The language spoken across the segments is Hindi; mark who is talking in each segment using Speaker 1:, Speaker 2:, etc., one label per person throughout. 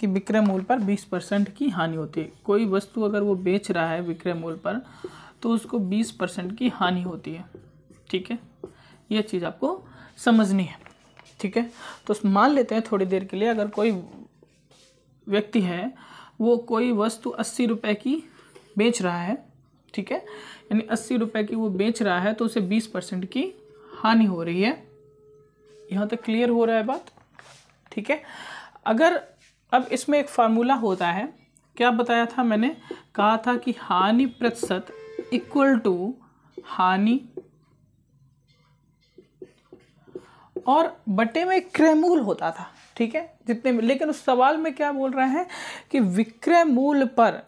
Speaker 1: कि विक्रय मूल पर 20 परसेंट की हानि होती है कोई वस्तु अगर वो बेच रहा है विक्रय मूल पर तो उसको 20 परसेंट की हानि होती है ठीक है यह चीज़ आपको समझनी है ठीक है तो मान लेते हैं थोड़ी देर के लिए अगर कोई व्यक्ति है वो कोई वस्तु अस्सी रुपये की बेच रहा है ठीक है यानी अस्सी रुपये की वो बेच रहा है तो उसे बीस परसेंट की हानि हो रही है यहाँ तक क्लियर हो रहा है बात ठीक है अगर अब इसमें एक फार्मूला होता है क्या बताया था मैंने कहा था कि हानि प्रतिशत इक्वल टू हानि और बटे में क्रय मूल होता था ठीक है जितने में लेकिन उस सवाल में क्या बोल रहे हैं कि विक्रय मूल पर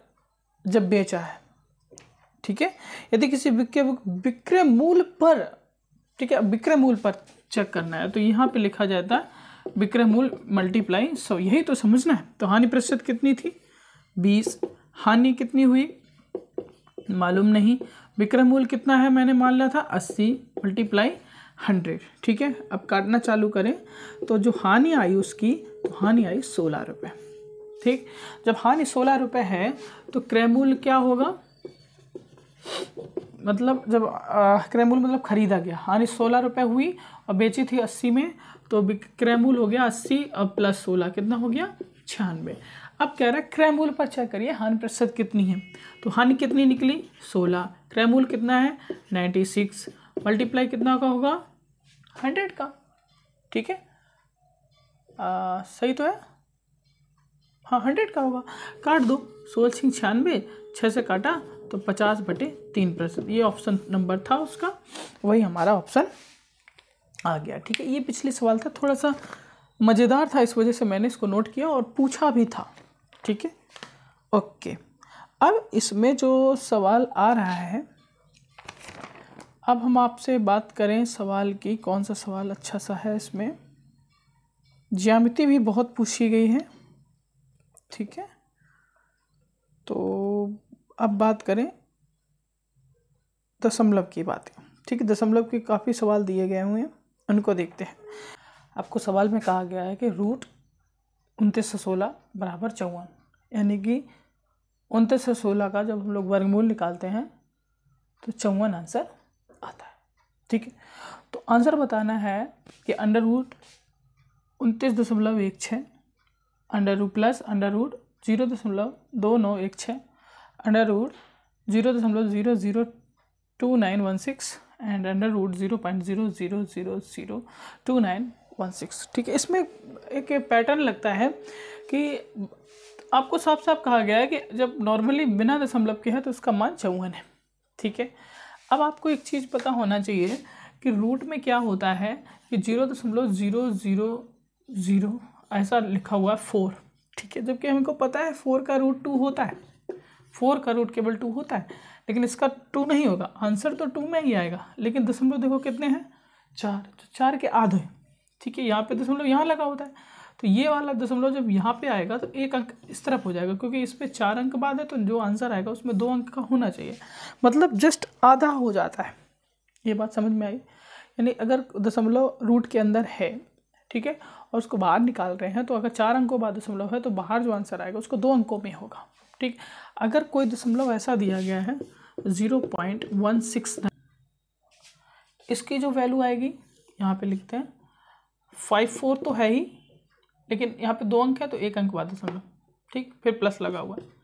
Speaker 1: जब बेचा है ठीक है यदि किसी विक्रय विक्रय मूल पर ठीक है विक्रय मूल पर चेक करना है तो यहाँ पे लिखा जाता है विक्रय मूल मल्टीप्लाई सौ यही तो समझना है तो हानि प्रतिशत कितनी थी बीस हानि कितनी हुई मालूम नहीं विक्रय मूल कितना है मैंने मान लिया था अस्सी मल्टीप्लाई हंड्रेड ठीक है अब काटना चालू करें तो जो हानि आई उसकी तो हानि आई सोलह रुपये ठीक जब हानि सोलह रुपये है तो क्रय क्या होगा मतलब जब क्रय मतलब खरीदा गया हानि सोलह रुपये हुई और बेची थी अस्सी में तो क्रैमूल हो गया अस्सी और प्लस सोलह कितना हो गया छियानवे अब कह रहा है क्रैमूल पर चेक करिए हन प्रतिशत कितनी है तो हन कितनी निकली सोलह क्रैमूल कितना है नाइन्टी सिक्स मल्टीप्लाई कितना का होगा हंड्रेड का ठीक है सही तो है हाँ हंड्रेड का होगा काट दो सोलह सिंह छियानवे छः से काटा तो पचास बटे तीन प्रतिशत ये ऑप्शन नंबर था उसका वही हमारा ऑप्शन आ गया ठीक है ये पिछले सवाल था थोड़ा सा मज़ेदार था इस वजह से मैंने इसको नोट किया और पूछा भी था ठीक है ओके अब इसमें जो सवाल आ रहा है अब हम आपसे बात करें सवाल की कौन सा सवाल अच्छा सा है इसमें ज्यामिति भी बहुत पूछी गई है ठीक है तो अब बात करें दशमलव की बातें ठीक है दशमलव के काफ़ी सवाल दिए गए हुए हैं उनको देखते हैं आपको सवाल में कहा गया है कि रूट उनतीस सौ सोलह बराबर चौवन यानी कि उनतीस सौ सोलह का जब हम लोग वर्गमूल निकालते हैं तो चौवन आंसर आता है ठीक है तो आंसर बताना है कि अंडर रूट उनतीस दशमलव एक छः under root plus under root zero दशमलव दो नौ एक छः अंडर रूट जीरो दशमलव zero zero two nine one six and under root zero point zero zero zero zero two nine one six ठीक है इसमें एक पैटर्न लगता है कि आपको साफ साफ कहा गया है कि जब नॉर्मली बिना दशमलव के है तो उसका मान चौवन है ठीक है अब आपको एक चीज़ पता होना चाहिए कि रूट में क्या होता है कि जीरो दशमलव ज़ीरो ज़ीरो ज़ीरो ऐसा लिखा हुआ है फोर ठीक है जबकि हमको पता है फोर का रूट टू होता है फोर का रूट केवल टू होता है लेकिन इसका टू नहीं होगा आंसर तो टू में ही आएगा लेकिन दशमलव देखो कितने हैं चार तो चार के आधे ठीक है यहाँ पे दशमलव यहाँ लगा होता है तो ये वाला दशमलव जब यहाँ पे आएगा तो एक अंक इस तरफ हो जाएगा क्योंकि इस पर चार अंक बाद है तो जो आंसर आएगा उसमें दो अंक का होना चाहिए मतलब जस्ट आधा हो जाता है ये बात समझ में आई यानी अगर दशमलव रूट के अंदर है ठीक है और उसको बाहर निकाल रहे हैं तो अगर चार अंकों बाद दशमलव है तो बाहर जो आंसर आएगा उसको दो अंकों में होगा ठीक अगर कोई दशमलव ऐसा दिया गया है ज़ीरो पॉइंट वन सिक्स इसकी जो वैल्यू आएगी यहाँ पे लिखते हैं फाइव फोर तो है ही लेकिन यहाँ पे दो अंक है तो एक अंक बाद दशमलव ठीक फिर प्लस लगा हुआ है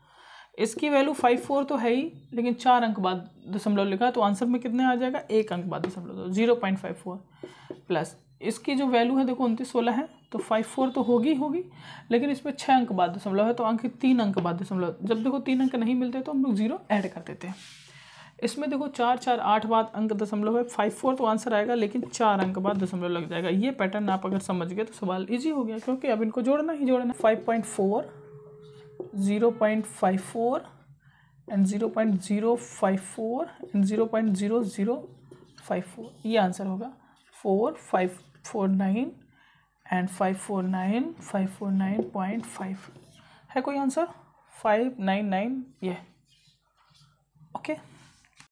Speaker 1: इसकी वैल्यू फाइव फोर तो है ही लेकिन चार अंक बाद दशमलव लिखा तो आंसर में कितने आ जाएगा एक अंक बाद दशमलव zero point five four plus इसकी जो वैल्यू है देखो उनतीस सोलह है तो फाइव फोर तो होगी होगी लेकिन इसमें छः अंक बाद दशमलव है तो अंक तीन अंक बाद दशमलव जब देखो तीन अंक नहीं मिलते तो हम लोग जीरो ऐड कर देते हैं इसमें देखो चार चार आठ बाद अंक दशमलव है फाइव फोर तो आंसर आएगा लेकिन चार अंक बाद दशमलव लग जाएगा ये पैटर्न आप अगर समझ गए तो सवाल ईजी हो गया क्योंकि अब इनको जोड़ना ही जोड़ना five point four zero point five four and zero point zero five four and zero point zero zero five four ये आंसर होगा four five four nine and five four nine five four nine point five है कोई आंसर फाइव नाइन नाइन ये ओके